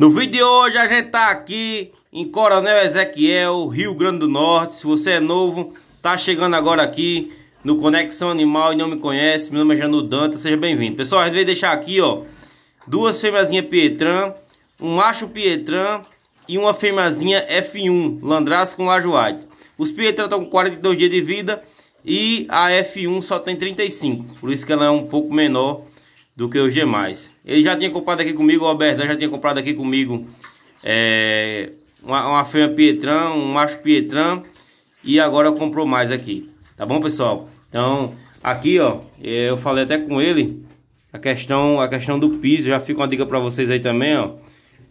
No vídeo de hoje a gente tá aqui em Coronel Ezequiel, Rio Grande do Norte. Se você é novo, tá chegando agora aqui no Conexão Animal e não me conhece, meu nome é Janu Danta, seja bem-vindo. Pessoal, a gente veio deixar aqui, ó, duas fêmeazinhas Pietran, um macho Pietran e uma fêmeazinha F1, Landraça com Lajoade. Os Pietran estão com 42 dias de vida e a F1 só tem 35, por isso que ela é um pouco menor do que os demais. Ele já tinha comprado aqui comigo, o Albertão já tinha comprado aqui comigo é, uma, uma fêmea Pietran, um macho Pietran e agora comprou mais aqui. Tá bom, pessoal? Então, aqui, ó, eu falei até com ele a questão, a questão do piso. Já fica uma dica para vocês aí também, ó.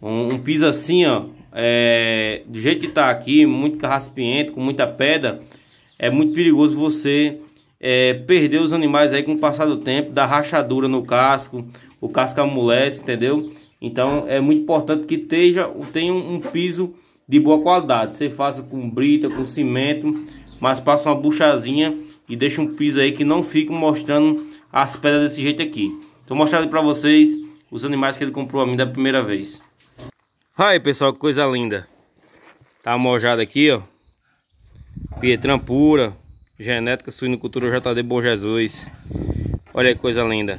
Um, um piso assim, ó, é, do jeito que tá aqui, muito carraspiento, com muita pedra, é muito perigoso você é, perder os animais aí com o passar do tempo, da rachadura no casco, o casco amolece, entendeu? Então é muito importante que esteja, tenha um, piso de boa qualidade. Você faça com brita, com cimento, mas passa uma buchazinha e deixa um piso aí que não fica mostrando as pedras desse jeito aqui. Estou mostrando para vocês os animais que ele comprou a mim da primeira vez. Aí pessoal, que coisa linda. Tá mojado aqui, ó. Pietrão pura. Genética Suinocultura JD Bom Jesus. Olha que coisa linda.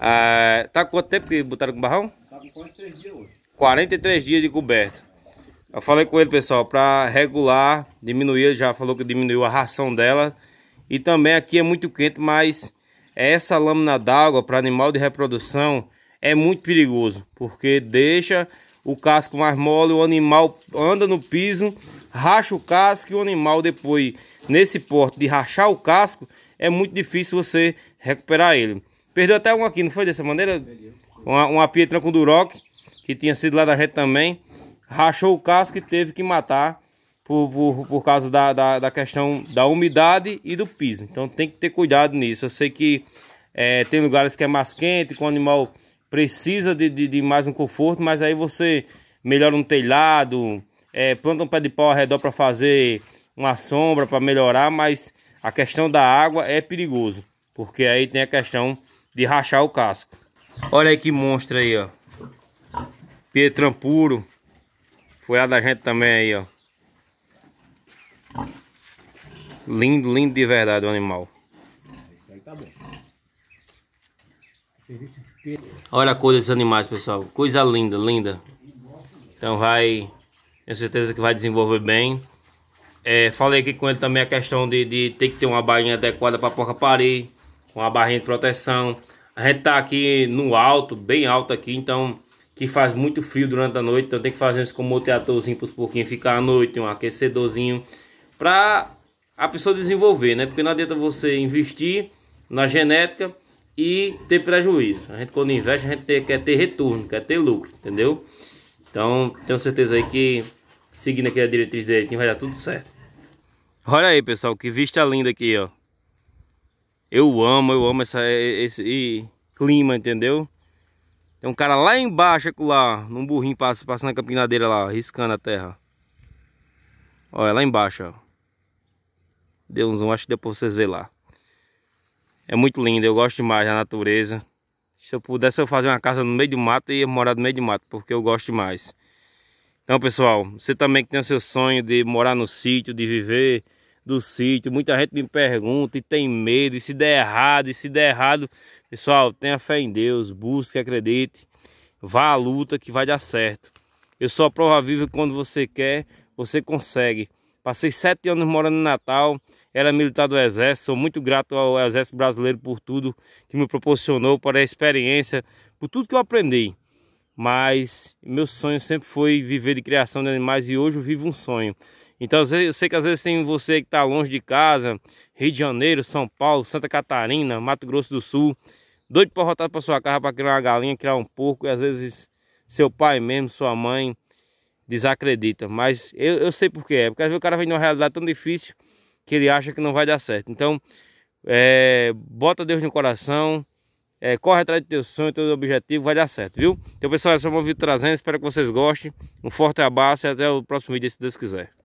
Ah, tá com quanto tempo que botaram com o barrão? Tá com 43 dias hoje. 43 dias de coberto. Eu falei com ele, pessoal, para regular, diminuir, ele já falou que diminuiu a ração dela. E também aqui é muito quente, mas essa lâmina d'água para animal de reprodução é muito perigoso, porque deixa o casco mais mole, o animal anda no piso racha o casco e o animal depois, nesse porte de rachar o casco, é muito difícil você recuperar ele. Perdeu até um aqui, não foi dessa maneira? Uma, uma Pietra com Duroc, que tinha sido lá da gente também, rachou o casco e teve que matar por, por, por causa da, da, da questão da umidade e do piso. Então tem que ter cuidado nisso. Eu sei que é, tem lugares que é mais quente, com o animal precisa de, de, de mais um conforto, mas aí você melhora um telhado, é, plantam um pé de pau ao redor para fazer uma sombra, para melhorar, mas a questão da água é perigoso, porque aí tem a questão de rachar o casco. Olha aí que monstro aí, ó. Pietran puro. Foi lá da gente também aí, ó. Lindo, lindo de verdade o animal. Tá Olha a cor desses animais, pessoal. Coisa linda, linda. Então vai tenho certeza que vai desenvolver bem. É, falei aqui com ele também a questão de, de ter que ter uma barrinha adequada para porca parir, uma barrinha de proteção. A gente tá aqui no alto, bem alto aqui, então que faz muito frio durante a noite, então tem que fazer isso com um moteatorzinho para os porquinhos ficar à noite, um aquecedorzinho para a pessoa desenvolver, né? Porque não adianta você investir na genética e ter prejuízo. A gente quando investe, a gente quer ter retorno, quer ter lucro, entendeu? Então, tenho certeza aí que seguindo aqui a diretriz direitinho vai dar tudo certo. Olha aí, pessoal, que vista linda aqui, ó. Eu amo, eu amo essa, esse clima, entendeu? Tem um cara lá embaixo, lá, num burrinho, passando a campinadeira lá, riscando a terra. Olha, lá embaixo, ó. Deu um zoom, acho que depois vocês verem lá. É muito lindo, eu gosto demais da natureza. Se eu pudesse eu fazer uma casa no meio do mato e ia morar no meio do mato, porque eu gosto demais. Então, pessoal, você também que tem o seu sonho de morar no sítio, de viver do sítio, muita gente me pergunta e tem medo, e se der errado, e se der errado, pessoal, tenha fé em Deus, busque, acredite, vá à luta que vai dar certo. Eu sou a prova viva quando você quer, você consegue. Passei sete anos morando em Natal, era militar do Exército, sou muito grato ao Exército Brasileiro por tudo que me proporcionou, por a experiência, por tudo que eu aprendi. Mas meu sonho sempre foi viver de criação de animais e hoje eu vivo um sonho. Então eu sei que às vezes tem você que está longe de casa, Rio de Janeiro, São Paulo, Santa Catarina, Mato Grosso do Sul, doido para voltar para sua casa para criar uma galinha, criar um porco, e às vezes seu pai mesmo, sua mãe, desacredita. Mas eu, eu sei por que é. Porque às vezes o cara vem uma realidade tão difícil que ele acha que não vai dar certo. Então, é, bota Deus no coração. É, corre atrás do teu sonho, do teu objetivo, vai dar certo, viu? Então, pessoal, esse é o meu vídeo trazendo. Espero que vocês gostem. Um forte abraço e até o próximo vídeo, se Deus quiser.